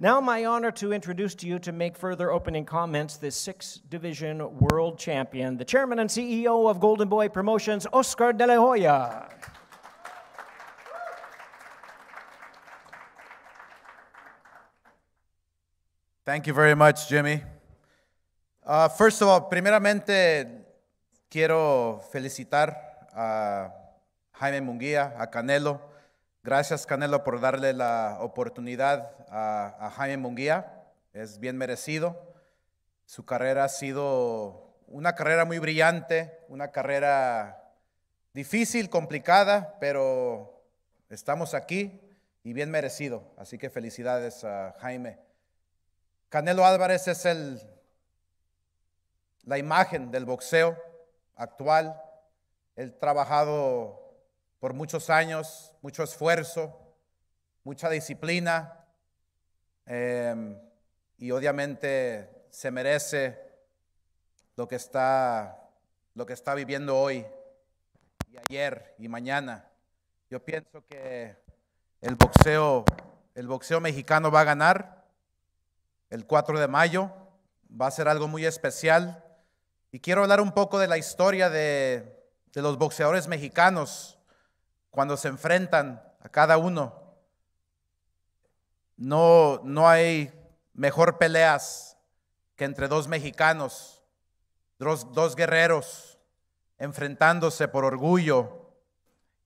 Now, my honor to introduce to you to make further opening comments the six division world champion, the chairman and CEO of Golden Boy Promotions, Oscar De La Hoya. Thank you very much, Jimmy. Uh, first of all, primeramente quiero felicitar a Jaime Munguía, a Canelo Gracias, Canelo, por darle la oportunidad a, Jaime Munguía. Es bien merecido. Su carrera ha sido una carrera muy brillante, una carrera difícil, complicada, pero estamos aquí y bien merecido. Así que felicidades a Jaime. Canelo Álvarez es el, la imagen del boxeo actual. el trabajado por muchos años, mucho esfuerzo, mucha disciplina em, y obviamente se merece lo que, está, lo que está viviendo hoy y ayer y mañana. Yo pienso que el boxeo, el boxeo mexicano va a ganar el 4 de mayo, va a ser algo muy especial y quiero hablar un poco de la historia de, de los boxeadores mexicanos cuando se enfrentan a cada uno. No, no hay mejor peleas que entre dos mexicanos, dos, dos guerreros, enfrentándose por orgullo,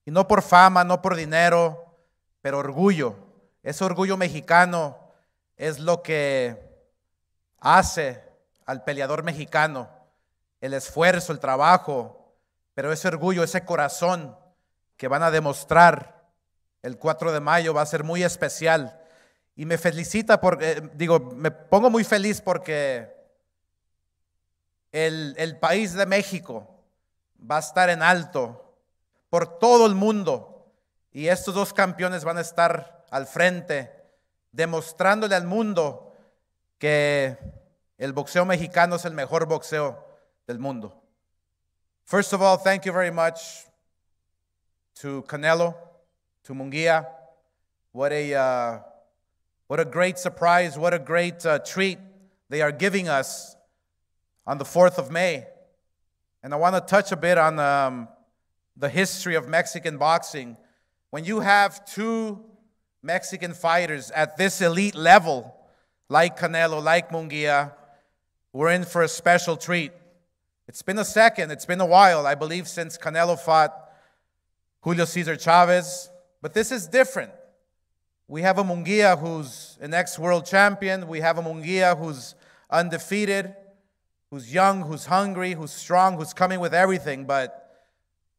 y no por fama, no por dinero, pero orgullo. Ese orgullo mexicano es lo que hace al peleador mexicano, el esfuerzo, el trabajo, pero ese orgullo, ese corazón que van a demostrar el 4 de mayo va a ser muy especial. Y me felicita porque, eh, digo, me pongo muy feliz porque el, el país de México va a estar en alto por todo el mundo. Y estos dos campeones van a estar al frente, demostrándole al mundo que el boxeo mexicano es el mejor boxeo del mundo. First of all, thank you very much. to Canelo, to Mungia. What a, uh, what a great surprise, what a great uh, treat they are giving us on the 4th of May. And I want to touch a bit on um, the history of Mexican boxing. When you have two Mexican fighters at this elite level, like Canelo, like Mungia, we're in for a special treat. It's been a second, it's been a while, I believe, since Canelo fought Julio Cesar Chavez. But this is different. We have a Munguia who's an ex world champion. We have a Munguia who's undefeated, who's young, who's hungry, who's strong, who's coming with everything. But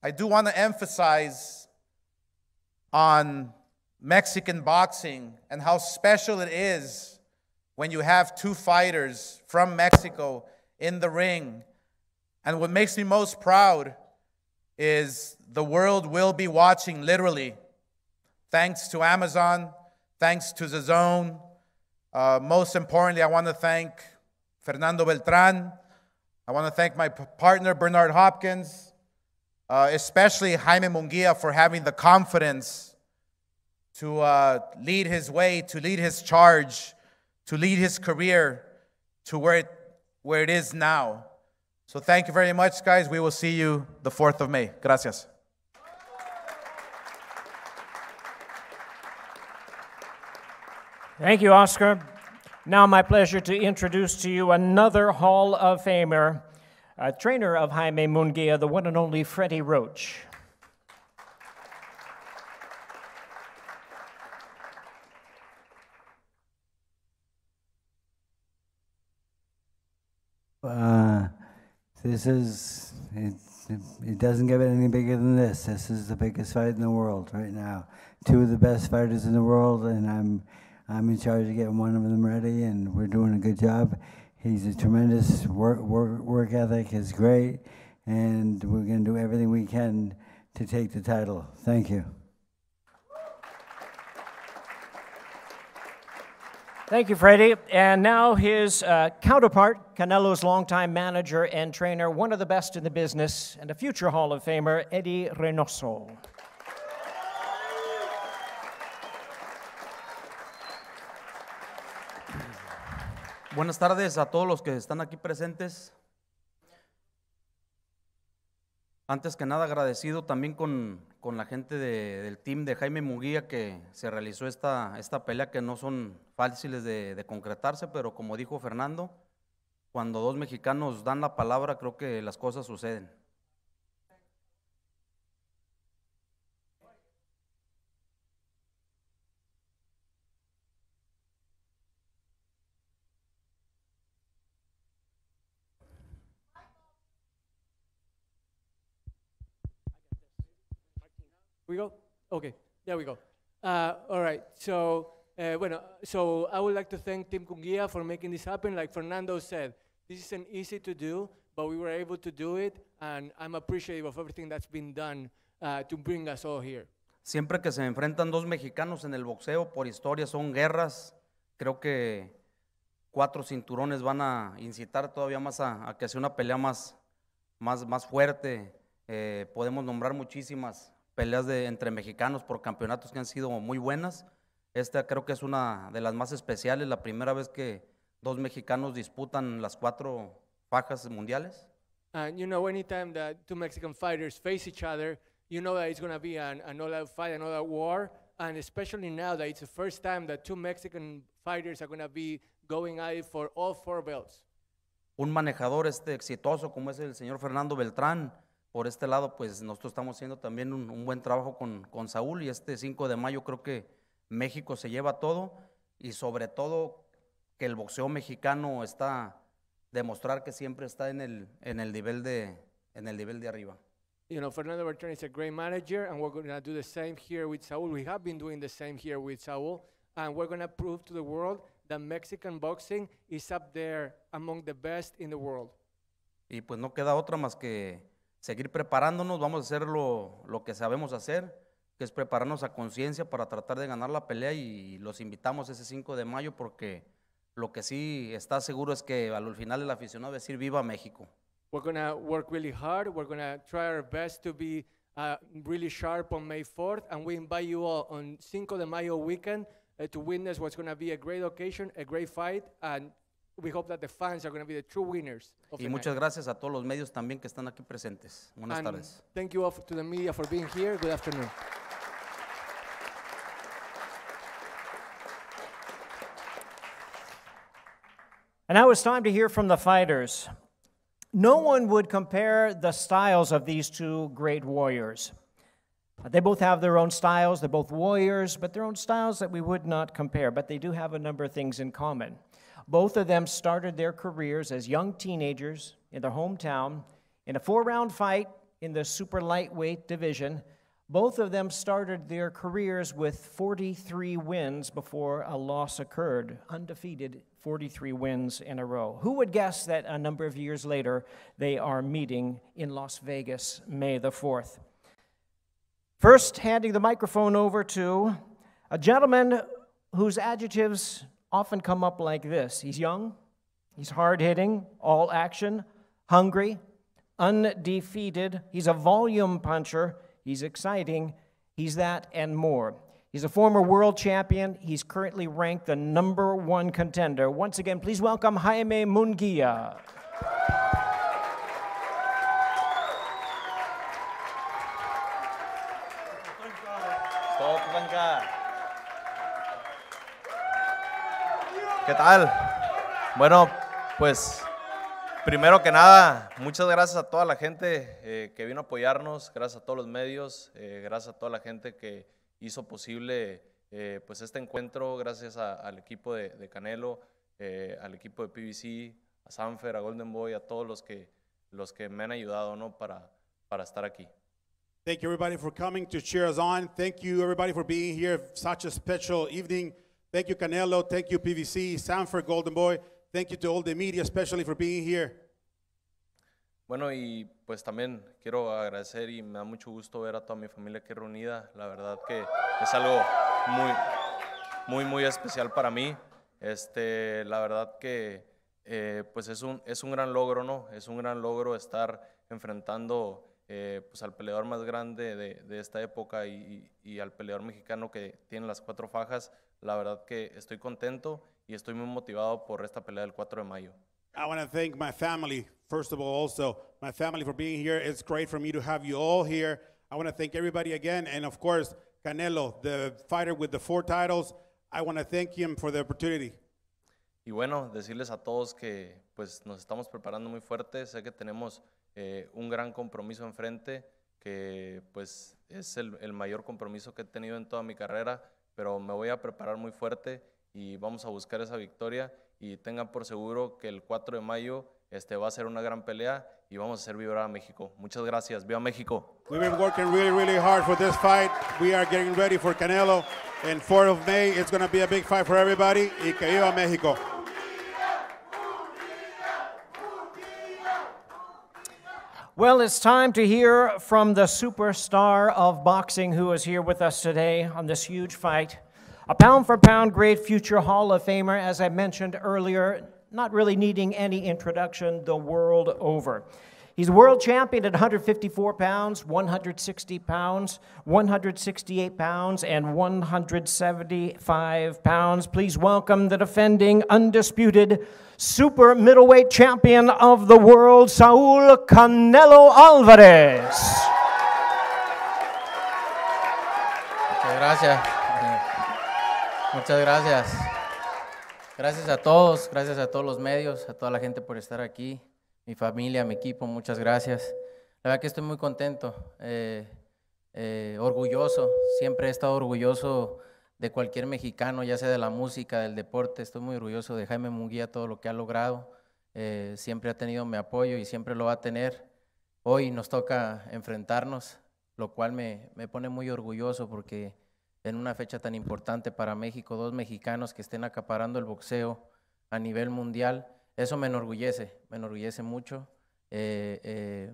I do want to emphasize on Mexican boxing and how special it is when you have two fighters from Mexico in the ring. And what makes me most proud is the world will be watching literally, thanks to Amazon, thanks to the zone. Uh, most importantly, I want to thank Fernando Beltran. I want to thank my partner, Bernard Hopkins, uh, especially Jaime Munguia for having the confidence to uh, lead his way, to lead his charge, to lead his career to where it, where it is now. So thank you very much, guys. We will see you the 4th of May. Gracias. Thank you, Oscar. Now, my pleasure to introduce to you another Hall of Famer, a trainer of Jaime Munguia, the one and only Freddie Roach. Uh, this is, it, it doesn't get any bigger than this. This is the biggest fight in the world right now. Two of the best fighters in the world, and I'm, I'm in charge of getting one of them ready, and we're doing a good job. He's a tremendous work, work, work ethic is great, and we're going to do everything we can to take the title. Thank you. Thank you, Freddie. And now his uh, counterpart, Canelo's longtime manager and trainer, one of the best in the business, and a future Hall of Famer, Eddie Reynoso. Buenas tardes a todos los que están aquí presentes. Antes que nada agradecido también con, la gente del team de Jaime Muguía que se realizó esta, esta pelea que no son fáciles de concretarse, pero como dijo Fernando, cuando dos mexicanos dan la palabra creo que las cosas suceden. We go? Okay, there we go. Uh, all right, so, uh, bueno, so I would like to thank Tim Kungia for making this happen. Like Fernando said, this isn't easy to do, but we were able to do it, and I'm appreciative of everything that's been done uh, to bring us all here. Siempre que se enfrentan dos mexicanos en el boxeo, por historia son guerras, creo que cuatro cinturones van a incitar todavía más a, a que sea una pelea más, más, más fuerte. Eh, podemos nombrar muchísimas peleas de, entre mexicanos por campeonatos que han sido muy buenas. Esta creo que es una de las más especiales, la primera vez que dos mexicanos disputan las cuatro fajas mundiales. you know, anytime that two Mexican fighters face each other, you know that it's going to be an, all-out fight, another war. And especially now that it's the first time that two Mexican fighters are going to be going out for all four belts. Un manejador este exitoso como es el señor Fernando Beltrán, por este lado, pues nosotros estamos haciendo también un, un buen trabajo con, con, Saúl y este 5 de mayo creo que México se lleva todo y sobre todo que el boxeo mexicano está demostrar que siempre está en el, en el, nivel, de, en el nivel de arriba. You know, Fernando Bertrand is a great manager, and we're going to do the same here with Saúl. We have been doing the same here with Saúl, and we're going to prove to the world that Mexican boxing is up there among the best in the world. Y pues no queda otra más que seguir preparándonos, vamos a hacer lo, lo que sabemos hacer, que es prepararnos a conciencia para tratar de ganar la pelea y los invitamos ese 5 de mayo porque lo que sí está seguro es que al final el aficionado va a decir viva México. We're going to work really hard, we're going to try our best to be uh, really sharp on May 4th and we invite you all on 5 de mayo weekend uh, to witness what's going to be a great occasion, a great fight and We hope that the fans are going to be the true winners of y muchas night. gracias a todos los medios también que están aquí presentes. Buenas And tardes. Thank you all to the media for being here. Good afternoon. And now it's time to hear from the fighters. No one would compare the styles of these two great warriors. They both have their own styles, they're both warriors, but their own styles that we would not compare, but they do have a number of things in common. Both of them started their careers as young teenagers in their hometown in a four round fight in the super lightweight division. Both of them started their careers with 43 wins before a loss occurred, undefeated 43 wins in a row. Who would guess that a number of years later they are meeting in Las Vegas, May the 4th? First, handing the microphone over to a gentleman whose adjectives often come up like this He's young, he's hard hitting, all action, hungry, undefeated, he's a volume puncher, he's exciting, he's that and more. He's a former world champion. He's currently ranked the number one contender. Once again, please welcome Jaime Munguia. ¿Qué tal? Bueno, pues primero que nada, muchas gracias a toda la gente eh, que vino a apoyarnos, gracias a todos los medios, eh, gracias a toda la gente que hizo posible eh, pues este encuentro, gracias al equipo de, de Canelo, al equipo de PBC, a Sanfer, a Golden Boy, a todos los que, los que me han ayudado ¿no? para, para estar aquí. Thank you everybody for coming to cheer us on. Thank you everybody for being here. Such a special evening. Thank you, Canelo. Thank you, PVC, Sanford, Golden Boy. Thank you to all the media, especially for being here. Bueno, y pues también quiero agradecer y me da mucho gusto ver a toda mi familia aquí reunida. La verdad que es algo muy, muy, muy especial para mí. Este, la verdad que eh, pues es un, es un gran logro, ¿no? Es un gran logro estar enfrentando eh, pues al peleador más grande de, de esta época y, y, y, al peleador mexicano que tiene las cuatro fajas. La verdad que estoy contento y estoy muy motivado por esta pelea del 4 de mayo. I want to thank my family, first of all, also. My family for being here. It's great for me to have you all here. I want to thank everybody again. And of course, Canelo, the fighter with the four titles. I want to thank him for the opportunity. Y bueno, decirles a todos que pues nos estamos preparando muy fuerte. Sé que tenemos eh, un gran compromiso enfrente, que pues es el, el mayor compromiso que he tenido en toda mi carrera pero me voy a preparar muy fuerte y vamos a buscar esa victoria y tengan por seguro que el 4 de mayo este, va a ser una gran pelea y vamos a hacer vibrar a México. Muchas gracias. Viva México. We've been working really, really hard for this fight. We are getting ready for Canelo. And 4 of May, it's going to be a big fight for everybody. Y que viva México. Well, it's time to hear from the superstar of boxing who is here with us today on this huge fight. A pound for pound great future Hall of Famer, as I mentioned earlier, not really needing any introduction the world over. He's world champion at 154 pounds, 160 pounds, 168 pounds, and 175 pounds. Please welcome the defending, undisputed super middleweight champion of the world, Saul Canelo Alvarez. Muchas gracias. Muchas gracias. Gracias a todos, gracias a todos los medios, a toda la gente por estar aquí. mi familia, mi equipo, muchas gracias. La verdad que estoy muy contento, eh, eh, orgulloso, siempre he estado orgulloso de cualquier mexicano, ya sea de la música, del deporte, estoy muy orgulloso de Jaime Munguía, todo lo que ha logrado, eh, siempre ha tenido mi apoyo y siempre lo va a tener. Hoy nos toca enfrentarnos, lo cual me, me pone muy orgulloso porque en una fecha tan importante para México, dos mexicanos que estén acaparando el boxeo a nivel mundial, eso me enorgullece, me enorgullece mucho. Eh, eh,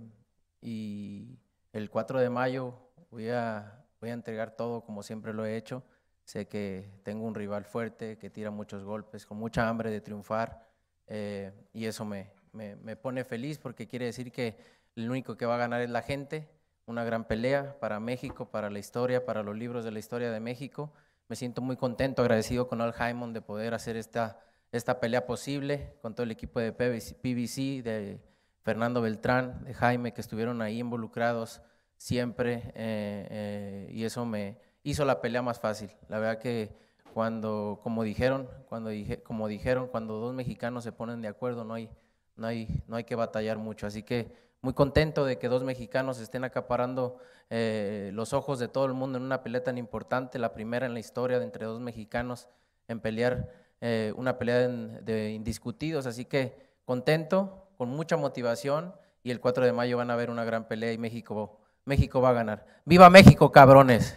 y el 4 de mayo voy a, voy a entregar todo como siempre lo he hecho. Sé que tengo un rival fuerte, que tira muchos golpes, con mucha hambre de triunfar. Eh, y eso me, me, me, pone feliz porque quiere decir que el único que va a ganar es la gente. Una gran pelea para México, para la historia, para los libros de la historia de México. Me siento muy contento, agradecido con Al Jaimon de poder hacer esta, esta pelea posible, con todo el equipo de PBC, de Fernando Beltrán, de Jaime, que estuvieron ahí involucrados siempre, eh, eh, y eso me hizo la pelea más fácil. La verdad que cuando, como dijeron, cuando dije, como dijeron, cuando dos mexicanos se ponen de acuerdo, no hay, no hay, no hay que batallar mucho. Así que muy contento de que dos mexicanos estén acaparando eh, los ojos de todo el mundo en una pelea tan importante, la primera en la historia de entre dos mexicanos en pelear eh, una pelea de, indiscutidos, así que contento, con mucha motivación y el 4 de mayo van a haber una gran pelea y México, México va a ganar. ¡Viva México, cabrones!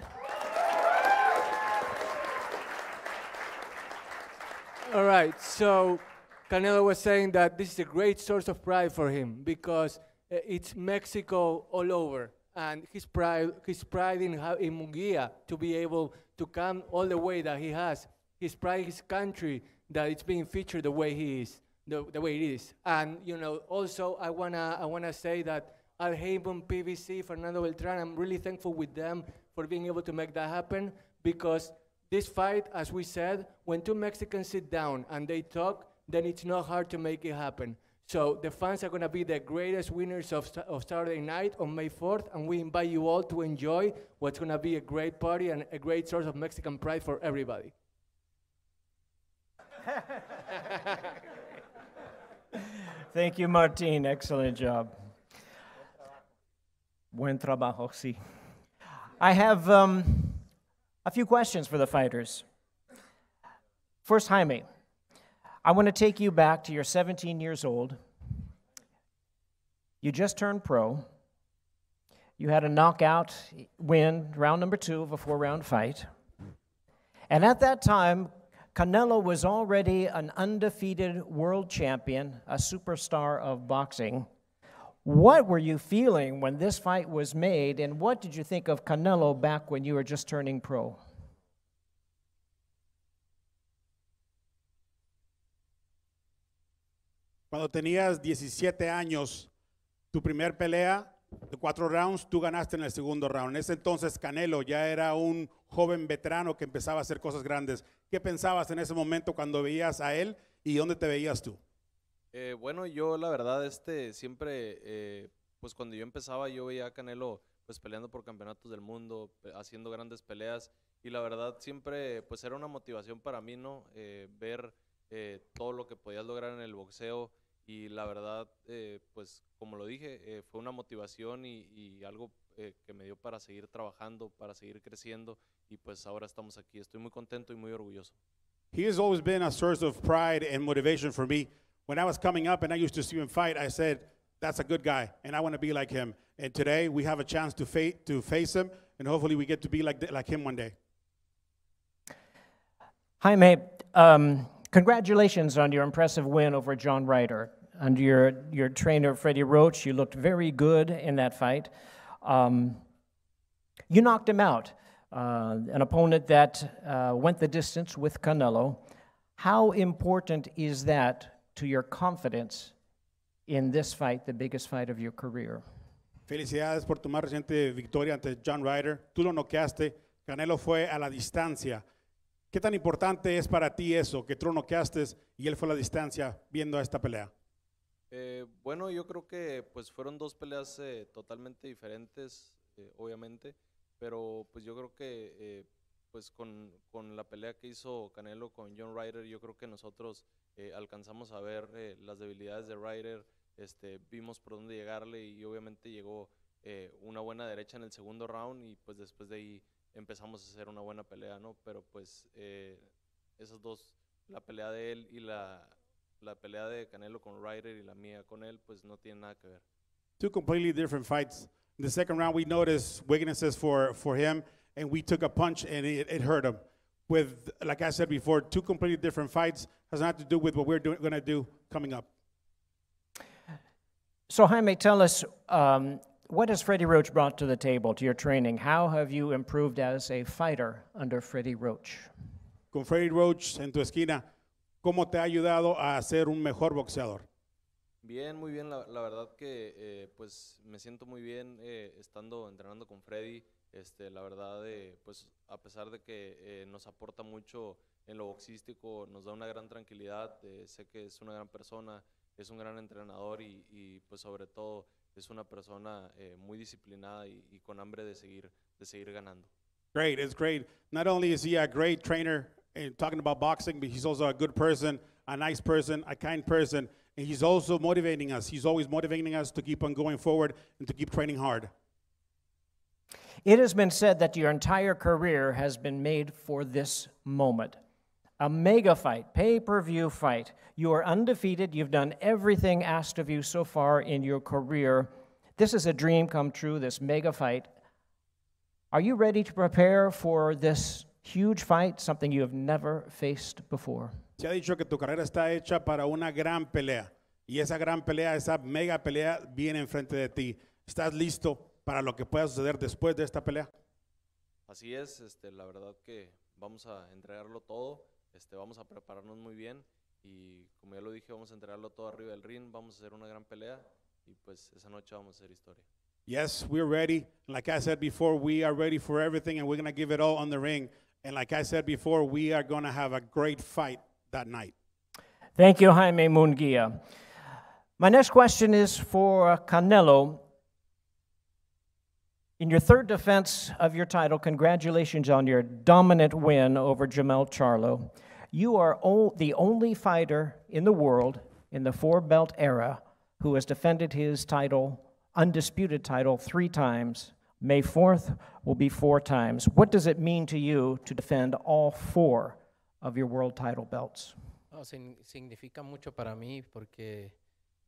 All right, so Canelo was saying that this is a great source of pride for him because eh, it's Mexico all over. And his pride, his pride in, in Munguia to be able to come all the way that he has his his country that it's being featured the way he is, the, the way it is. And you know, also I wanna I wanna say that Al Haven, PVC, Fernando Beltran, I'm really thankful with them for being able to make that happen because this fight, as we said, when two Mexicans sit down and they talk, then it's not hard to make it happen. So the fans are going to be the greatest winners of, of Saturday night on May 4th, and we invite you all to enjoy what's going to be a great party and a great source of Mexican pride for everybody. Thank you, Martin. Excellent job. Buen trabajo, sí. I have um, a few questions for the fighters. First, Jaime, I want to take you back to your 17 years old. You just turned pro. You had a knockout win, round number two of a four round fight. And at that time, Canelo was already an undefeated world champion, a superstar of boxing. What were you feeling when this fight was made, and what did you think of Canelo back when you were just turning pro? Cuando tenías 17 años, tu primer pelea cuatro rounds, tú ganaste en el segundo round. En ese entonces Canelo ya era un joven veterano que empezaba a hacer cosas grandes. ¿Qué pensabas en ese momento cuando veías a él y dónde te veías tú? Eh, bueno, yo la verdad, este, siempre, eh, pues cuando yo empezaba, yo veía a Canelo pues peleando por campeonatos del mundo, haciendo grandes peleas y la verdad siempre pues era una motivación para mí, ¿no? Eh, ver todo lo que podías lograr en el boxeo y la verdad, eh, pues como lo dije, eh, fue una motivación y, y algo eh, que me dio para seguir trabajando, para seguir creciendo y pues ahora estamos aquí. Estoy muy contento y muy orgulloso. He has always been a source of pride and motivation for me. When I was coming up and I used to see him fight, I said, that's a good guy and I want to be like him. And today we have a chance to, fa to face him and hopefully we get to be like, like him one day. Jaime, um, congratulations on your impressive win over John Ryder under your, your trainer, Freddie Roach. You looked very good in that fight. Um, you knocked him out, uh, an opponent that uh, went the distance with Canelo. How important is that to your confidence in this fight, the biggest fight of your career? Felicidades por tu más reciente victoria ante John Ryder. Tú lo noqueaste. Canelo fue a la distancia. ¿Qué tan importante es para ti eso, que tú lo noqueaste y él fue a la distancia viendo esta pelea? Eh, bueno, yo creo que pues fueron dos peleas eh, totalmente diferentes, eh, obviamente, pero pues yo creo que pues con, la pelea que hizo Canelo con John Ryder, yo creo que nosotros alcanzamos a ver las debilidades de Ryder, este, vimos por dónde llegarle y obviamente llegó una buena derecha en el segundo round y pues después de ahí empezamos a hacer una buena pelea, ¿no? Pero pues esas dos, la pelea de él y la la pelea de Canelo con Ryder y la mía con él, pues no tiene nada que ver. Two completely different fights. In the second round, we noticed weaknesses for, for him, and we took a punch, and it, it hurt him. With, like I said before, two completely different fights has nothing to do with what we're going to do coming up. So, Jaime, tell us um, what has Freddie Roach brought to the table, to your training? How have you improved as a fighter under Freddie Roach? Con Freddie Roach en tu esquina, ¿Cómo te ha ayudado a ser un mejor boxeador? Bien, muy bien. La, verdad que eh, pues me siento muy bien eh, estando entrenando con Freddy. Este, la verdad, eh, pues a pesar de que nos aporta mucho en lo boxístico, nos da una gran tranquilidad. sé que es una gran persona, es un gran entrenador y, y pues sobre todo es una persona muy disciplinada y, y, con hambre de seguir, de seguir ganando. Great, it's great. Not only is he a great trainer and talking about boxing, but he's also a good person, a nice person, a kind person. And he's also motivating us. He's always motivating us to keep on going forward and to keep training hard. It has been said that your entire career has been made for this moment. A mega fight, pay per view fight. You are undefeated. You've done everything asked of you so far in your career. This is a dream come true, this mega fight. Are you ready to prepare for this huge fight, something you have never faced before. Se ha dicho que tu carrera está hecha para una gran pelea. Y esa gran pelea, esa mega pelea viene enfrente de ti. ¿Estás listo para lo que pueda suceder después de esta pelea? Así es, este, la verdad que vamos a entregarlo todo, este, vamos a prepararnos muy bien y como ya lo dije, vamos a entregarlo todo arriba del ring, vamos a hacer una gran pelea y pues esa noche vamos a hacer historia. Yes, we're ready. Like I said before, we are ready for everything and we're going to give it all on the ring. And like I said before, we are going to have a great fight that night. Thank you, Jaime Munguia. My next question is for uh, Canelo. In your third defense of your title, congratulations on your dominant win over Jamel Charlo. You are the only fighter in the world in the four belt era who has defended his title, undisputed title, three times May 4th will be four times. What does it mean to you to defend all four of your world title belts? significa mucho para mí porque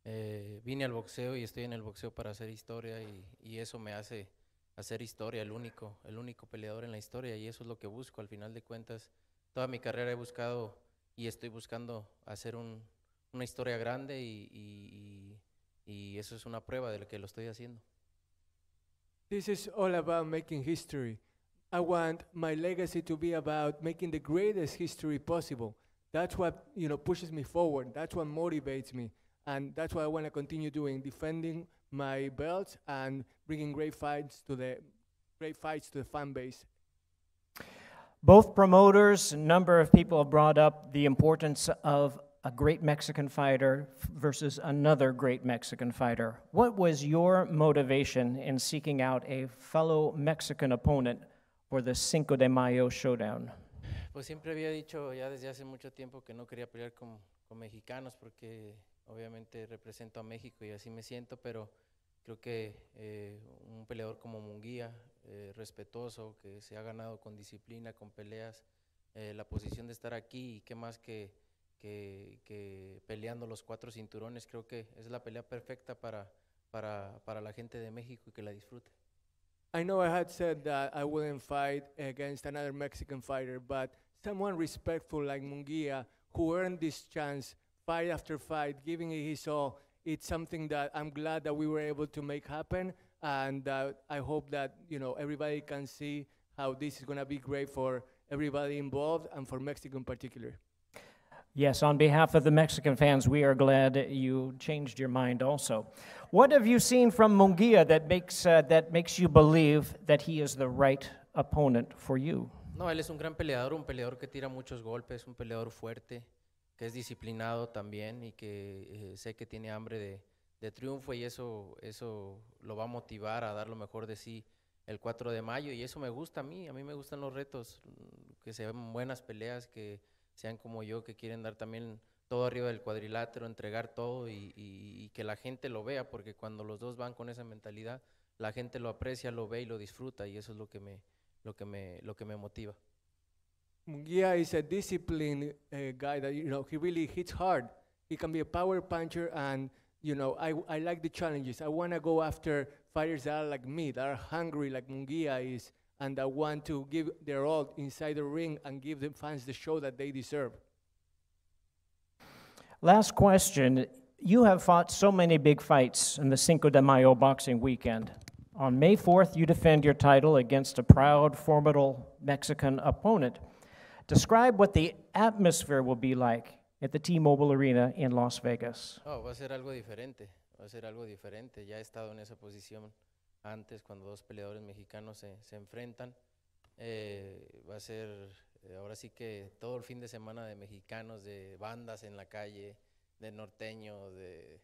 eh, vine al boxeo y estoy en el boxeo para hacer historia y, eso me hace hacer historia, el único, el único peleador en la historia y eso es lo que busco. Al final de cuentas, toda mi carrera he buscado y estoy buscando hacer una historia grande y, y eso es una prueba de lo que lo estoy haciendo. This is all about making history. I want my legacy to be about making the greatest history possible. That's what you know pushes me forward. That's what motivates me, and that's what I want to continue doing: defending my belts and bringing great fights to the great fights to the fan base. Both promoters, a number of people have brought up the importance of a great Mexican fighter versus another great Mexican fighter. What was your motivation in seeking out a fellow Mexican opponent for the Cinco de Mayo showdown? Pues siempre había dicho ya desde hace mucho tiempo que no quería pelear con, mexicanos porque obviamente represento a México y así me siento, pero creo que eh, un peleador como Munguía, eh, respetuoso, que se ha ganado con disciplina, con peleas, eh, la posición de estar aquí y qué más que que, que, peleando los cuatro cinturones, creo que es la pelea perfecta para, para, para la gente de México y que la disfrute. I know I had said that I wouldn't fight against another Mexican fighter, but someone respectful like Munguia, who earned this chance fight after fight, giving it his all, it's something that I'm glad that we were able to make happen, and uh, I hope that you know everybody can see how this is going to be great for everybody involved and for Mexico in particular. Yes, on behalf of the Mexican fans, we are glad you changed your mind also. What have you seen from Mungia that makes, uh, that makes you believe that he is the right opponent for you? No, él es un gran peleador, un peleador que tira muchos golpes, un peleador fuerte, que es disciplinado también y que eh, sé que tiene hambre de, de triunfo y eso, eso lo va a motivar a dar lo mejor de sí el 4 de mayo y eso me gusta a mí, a mí me gustan los retos, que se ven buenas peleas, que sean como yo, que quieren dar también todo arriba del cuadrilátero, entregar todo y, que la gente lo vea, porque cuando los dos van con esa mentalidad, la gente lo aprecia, lo ve y lo disfruta, y eso es lo que me, lo que me, lo que me motiva. Munguia is a disciplined eh, guy that, you know, he really hits hard. He can be a power puncher and you know, I, I like the challenges. I want to go after fighters that are like me, that are hungry, like Mungia is. and that want to give their all inside the ring and give the fans the show that they deserve. Last question. You have fought so many big fights in the Cinco de Mayo boxing weekend. On May 4th, you defend your title against a proud, formidable Mexican opponent. Describe what the atmosphere will be like at the T-Mobile Arena in Las Vegas. Oh, va a ser algo diferente. Va a ser algo diferente. Ya he estado en esa posición. antes cuando dos peleadores mexicanos se, se enfrentan. Eh, va a ser eh, ahora sí que todo el fin de semana de mexicanos, de bandas en la calle, de norteños, de,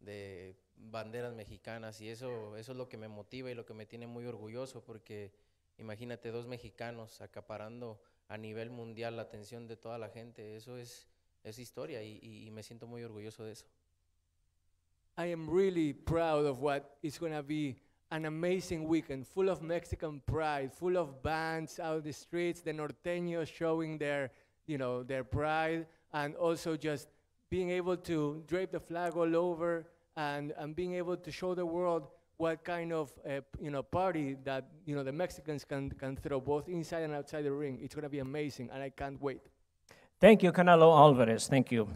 de, banderas mexicanas y eso, eso es lo que me motiva y lo que me tiene muy orgulloso porque imagínate dos mexicanos acaparando a nivel mundial la atención de toda la gente, eso es, es historia y, y, me siento muy orgulloso de eso. I am really proud of what is going to be an amazing weekend full of Mexican pride, full of bands out the streets, the norteños showing their, you know, their pride, and also just being able to drape the flag all over and, and being able to show the world what kind of uh, you know party that you know the Mexicans can can throw both inside and outside the ring. It's going to be amazing, and I can't wait. Thank you, Canelo Alvarez. Thank you.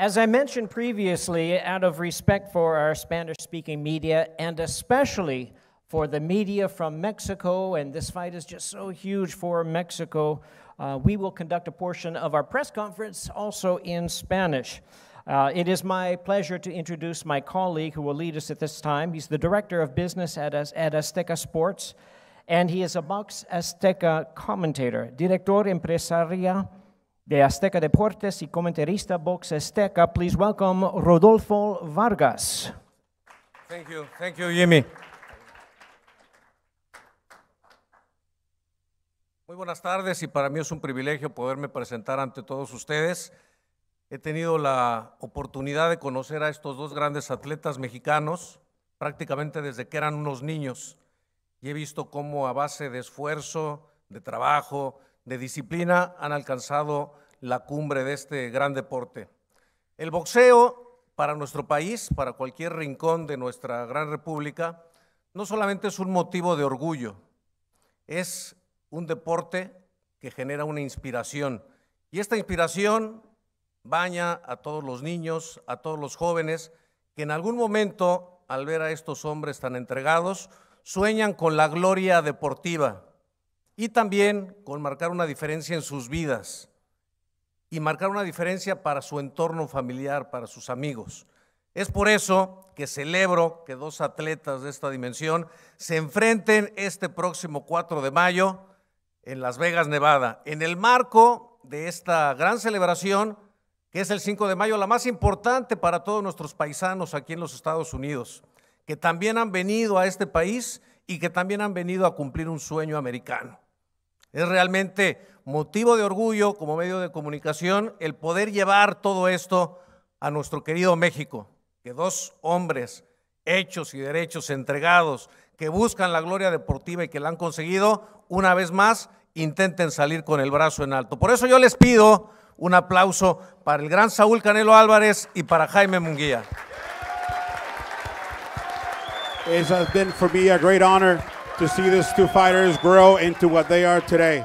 As I mentioned previously, out of respect for our Spanish speaking media and especially for the media from Mexico, and this fight is just so huge for Mexico, uh, we will conduct a portion of our press conference also in Spanish. Uh, it is my pleasure to introduce my colleague who will lead us at this time. He's the director of business at, at Azteca Sports, and he is a Box Azteca commentator, Director empresarial. de Azteca Deportes y comentarista Box Azteca. Please welcome Rodolfo Vargas. Thank you, thank you, Jimmy. Muy buenas tardes y para mí es un privilegio poderme presentar ante todos ustedes. He tenido la oportunidad de conocer a estos dos grandes atletas mexicanos prácticamente desde que eran unos niños y he visto cómo a base de esfuerzo, de trabajo, de disciplina han alcanzado la cumbre de este gran deporte. El boxeo para nuestro país, para cualquier rincón de nuestra gran república, no solamente es un motivo de orgullo, es un deporte que genera una inspiración. Y esta inspiración baña a todos los niños, a todos los jóvenes, que en algún momento, al ver a estos hombres tan entregados, sueñan con la gloria deportiva y también con marcar una diferencia en sus vidas y marcar una diferencia para su entorno familiar, para sus amigos. Es por eso que celebro que dos atletas de esta dimensión se enfrenten este próximo 4 de mayo en Las Vegas, Nevada, en el marco de esta gran celebración que es el 5 de mayo, la más importante para todos nuestros paisanos aquí en los Estados Unidos, que también han venido a este país y que también han venido a cumplir un sueño americano. Es realmente motivo de orgullo como medio de comunicación el poder llevar todo esto a nuestro querido México, que dos hombres hechos y derechos entregados que buscan la gloria deportiva y que la han conseguido, una vez más intenten salir con el brazo en alto. Por eso yo les pido un aplauso para el gran Saúl Canelo Álvarez y para Jaime Munguía. It been for me a great honor to see these two fighters grow into what they are today.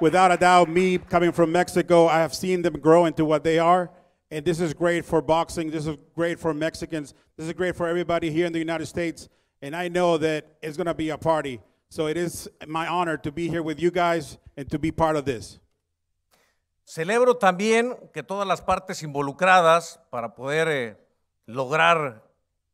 without a doubt, me coming from Mexico, I have seen them grow into what they are. And this is great for boxing. This is great for Mexicans. This is great for everybody here in the United States. And I know that it's going to be a party. So it is my honor to be here with you guys and to be part of this. Celebro también que todas las partes involucradas para poder eh, lograr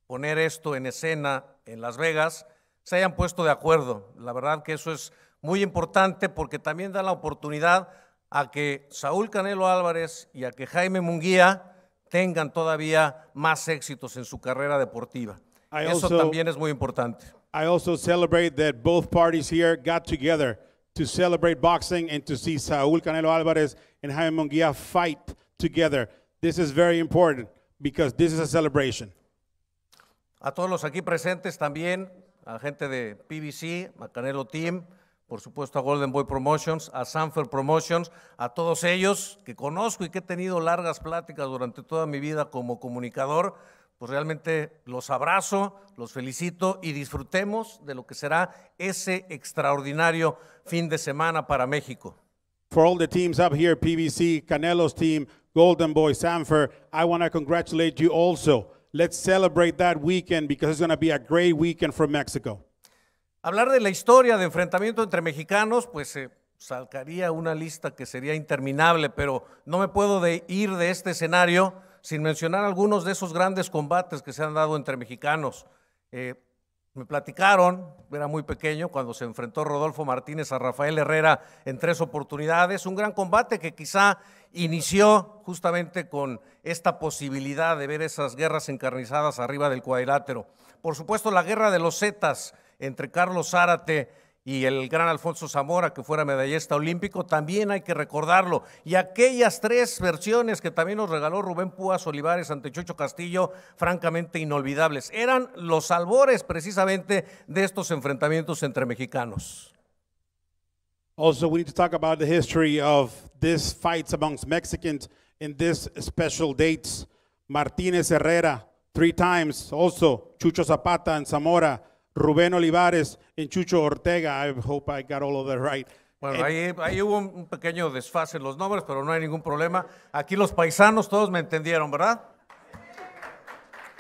poner esto en escena en Las Vegas se hayan puesto de acuerdo. La verdad que eso es muy importante porque también da la oportunidad a que Saúl Canelo Álvarez y a que Jaime Munguía tengan todavía más éxitos en su carrera deportiva. I Eso also, también es muy importante. I also celebrate that both parties here got together to celebrate boxing and to see Saúl Canelo Álvarez and Jaime Munguía fight together. This is very important because this is a celebration. A todos los aquí presentes también, a la gente de PBC, Canelo Team, por supuesto a Golden Boy Promotions, a Sanford Promotions, a todos ellos que conozco y que he tenido largas pláticas durante toda mi vida como comunicador, pues realmente los abrazo, los felicito y disfrutemos de lo que será ese extraordinario fin de semana para México. For all the teams up here, PBC, Canelo's team, Golden Boy, Sanford, I want to congratulate you also. Let's celebrate that weekend because it's going to be a great weekend for Mexico. Hablar de la historia de enfrentamiento entre mexicanos, pues eh, salcaría una lista que sería interminable, pero no me puedo de ir de este escenario sin mencionar algunos de esos grandes combates que se han dado entre mexicanos. Eh, me platicaron, era muy pequeño, cuando se enfrentó Rodolfo Martínez a Rafael Herrera en tres oportunidades, un gran combate que quizá inició justamente con esta posibilidad de ver esas guerras encarnizadas arriba del cuadrilátero. Por supuesto, la guerra de los Zetas, entre Carlos Zárate y el gran Alfonso Zamora, que fuera medallista olímpico, también hay que recordarlo. Y aquellas tres versiones que también nos regaló Rubén Púas Olivares ante Chucho Castillo, francamente inolvidables. Eran los albores precisamente de estos enfrentamientos entre mexicanos. Also, we need to talk about the history of these fights amongst Mexicans in this special dates. Martínez Herrera, three times, also Chucho Zapata and Zamora. Rubén Olivares en Chucho Ortega. I hope I got all of that right. Bueno, ahí, ahí, hubo un pequeño desfase en los nombres, pero no hay ningún problema. Aquí los paisanos todos me entendieron, ¿verdad?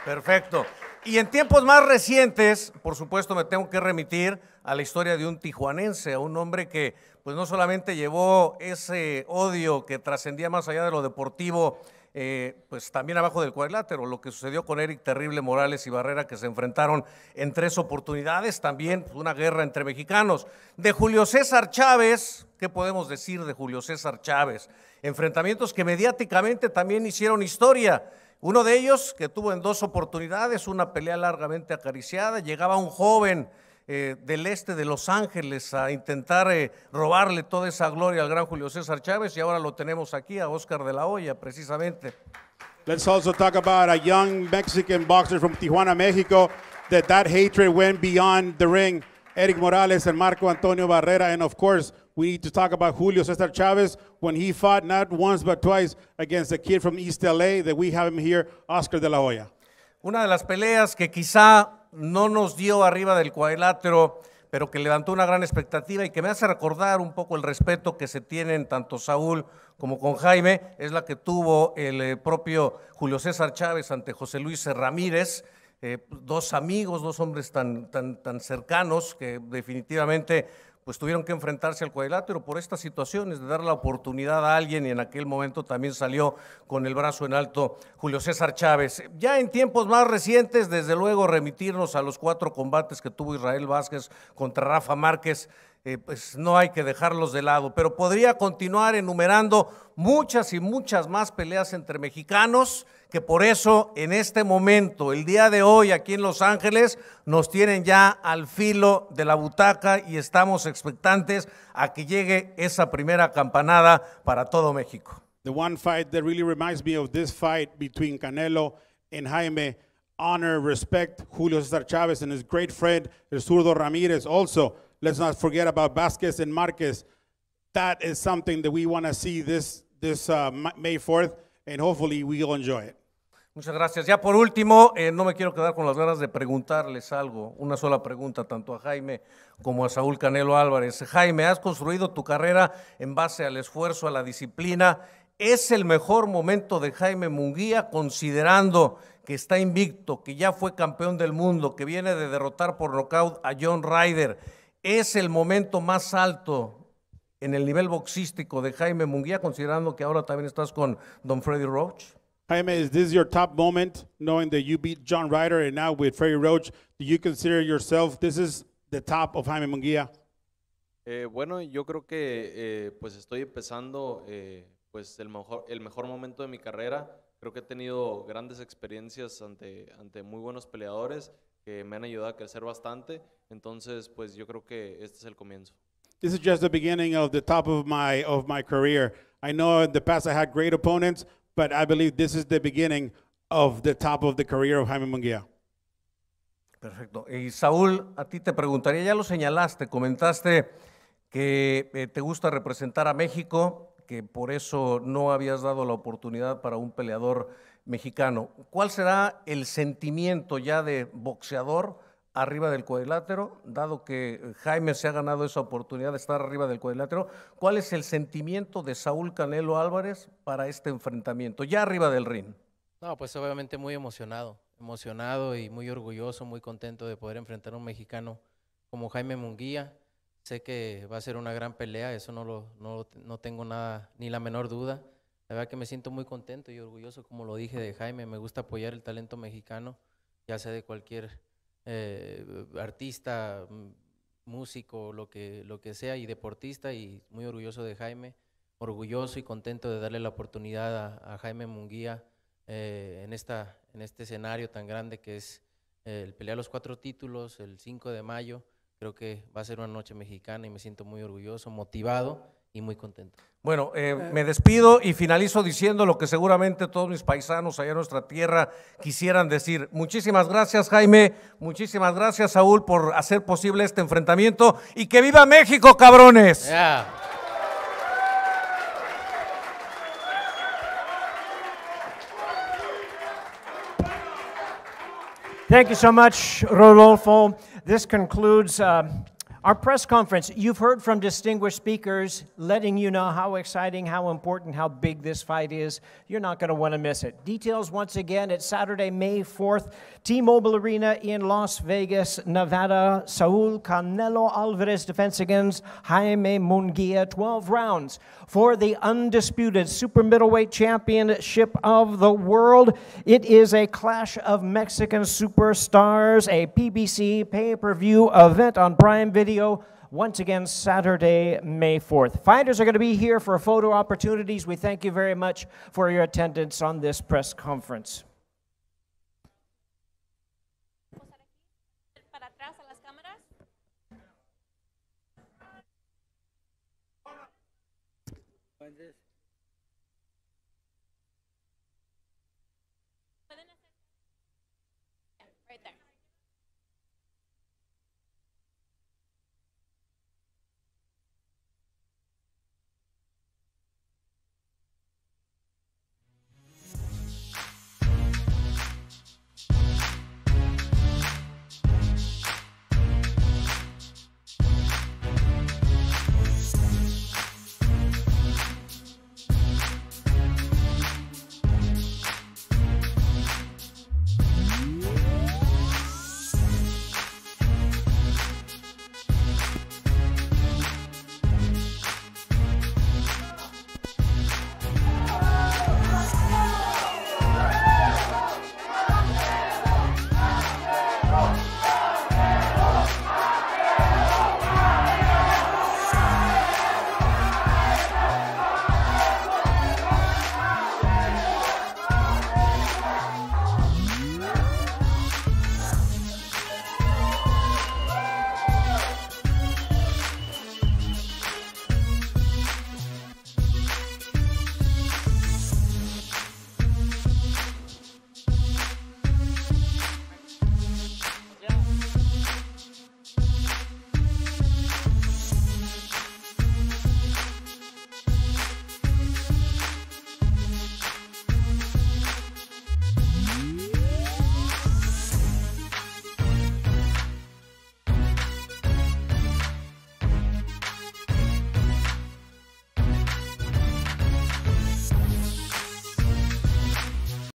Perfecto. Y en tiempos más recientes, por supuesto, me tengo que remitir a la historia de un tijuanense, a un hombre que pues no solamente llevó ese odio que trascendía más allá de lo deportivo eh, pues también abajo del cuadrilátero, lo que sucedió con Eric Terrible Morales y Barrera, que se enfrentaron en tres oportunidades, también pues, una guerra entre mexicanos. De Julio César Chávez, ¿qué podemos decir de Julio César Chávez? Enfrentamientos que mediáticamente también hicieron historia. Uno de ellos, que tuvo en dos oportunidades una pelea largamente acariciada, llegaba un joven eh, del este de Los Ángeles a intentar eh, robarle toda esa gloria al gran Julio César Chávez y ahora lo tenemos aquí a Oscar de la Hoya precisamente. Let's also talk about a young Mexican boxer from Tijuana, Mexico, that that hatred went beyond the ring. Eric Morales and Marco Antonio Barrera, and of course, we need to talk about Julio César Chavez when he fought not once but twice against a kid from East LA that we have him here, Oscar de la Hoya. Una de las peleas que quizá no nos dio arriba del cuadrilátero, pero que levantó una gran expectativa y que me hace recordar un poco el respeto que se tienen tanto Saúl como con Jaime, es la que tuvo el eh, propio Julio César Chávez ante José Luis Ramírez, eh, dos amigos, dos hombres tan, tan, tan cercanos que definitivamente pues tuvieron que enfrentarse al cuadrilátero por estas situaciones, de dar la oportunidad a alguien, y en aquel momento también salió con el brazo en alto Julio César Chávez. Ya en tiempos más recientes, desde luego, remitirnos a los cuatro combates que tuvo Israel Vázquez contra Rafa Márquez, eh, pues no hay que dejarlos de lado. Pero podría continuar enumerando muchas y muchas más peleas entre mexicanos que por eso en este momento, el día de hoy aquí en Los Ángeles, nos tienen ya al filo de la butaca y estamos expectantes a que llegue esa primera campanada para todo México. The one fight that really reminds me of this fight between Canelo and Jaime, honor, respect, Julio César Chávez and his great friend, El Zurdo Ramírez also. Let's not forget about Vasquez and Marquez. That is something that we want to see this, this uh, May 4th, and hopefully we'll enjoy it. Muchas gracias. Ya por último, eh, no me quiero quedar con las ganas de preguntarles algo, una sola pregunta tanto a Jaime como a Saúl Canelo Álvarez. Jaime, has construido tu carrera en base al esfuerzo, a la disciplina. ¿Es el mejor momento de Jaime Munguía considerando que está invicto, que ya fue campeón del mundo, que viene de derrotar por nocaut a John Ryder? es el momento más alto en el nivel boxístico de Jaime Munguía, considerando que ahora también estás con Don Freddy Roach? Jaime, is this your top moment, knowing that you beat John Ryder and now with Freddy Roach, do you consider yourself this is the top of Jaime Munguía? Eh, bueno, yo creo que eh, pues estoy empezando eh, pues el mejor, el mejor momento de mi carrera. Creo que he tenido grandes experiencias ante, ante muy buenos peleadores que me han ayudado a crecer bastante. Entonces, pues yo creo que este es el comienzo. This is just the beginning of the top of my of my career. I know in the past I had great opponents, but I believe this is the beginning of the top of the career of Jaime Munguía. Perfecto. Y Saúl, a ti te preguntaría, ya lo señalaste, comentaste que eh, te gusta representar a México, que por eso no habías dado la oportunidad para un peleador mexicano. ¿Cuál será el sentimiento ya de boxeador arriba del cuadrilátero, dado que Jaime se ha ganado esa oportunidad de estar arriba del cuadrilátero? ¿Cuál es el sentimiento de Saúl Canelo Álvarez para este enfrentamiento, ya arriba del ring? No, pues obviamente muy emocionado, emocionado y muy orgulloso, muy contento de poder enfrentar a un mexicano como Jaime Munguía. Sé que va a ser una gran pelea, eso no, lo, no, no tengo nada, ni la menor duda la verdad que me siento muy contento y orgulloso, como lo dije de Jaime, me gusta apoyar el talento mexicano, ya sea de cualquier eh, artista, mm, músico, lo que, lo que sea, y deportista, y muy orgulloso de Jaime, orgulloso y contento de darle la oportunidad a, Jaime Munguía eh, en, esta, en este escenario tan grande que es eh, el pelear los cuatro títulos el 5 de mayo. Creo que va a ser una noche mexicana y me siento muy orgulloso, motivado y muy contento. Bueno, eh, eh. me despido y finalizo diciendo lo que seguramente todos mis paisanos allá en nuestra tierra quisieran decir. Muchísimas gracias, Jaime. Muchísimas gracias, Saúl, por hacer posible este enfrentamiento. Y que viva México, cabrones. Thank you so much, Rodolfo. This concludes. Um, Our press conference, you've heard from distinguished speakers letting you know how exciting, how important, how big this fight is. You're not going to want to miss it. Details once again at Saturday, May 4th, T Mobile Arena in Las Vegas, Nevada. Saul Canelo Alvarez defense against Jaime Munguia, 12 rounds for the undisputed super middleweight championship of the world. It is a clash of Mexican superstars, a PBC pay per view event on Prime Video. Once again, Saturday, May 4th. Fighters are going to be here for photo opportunities. We thank you very much for your attendance on this press conference.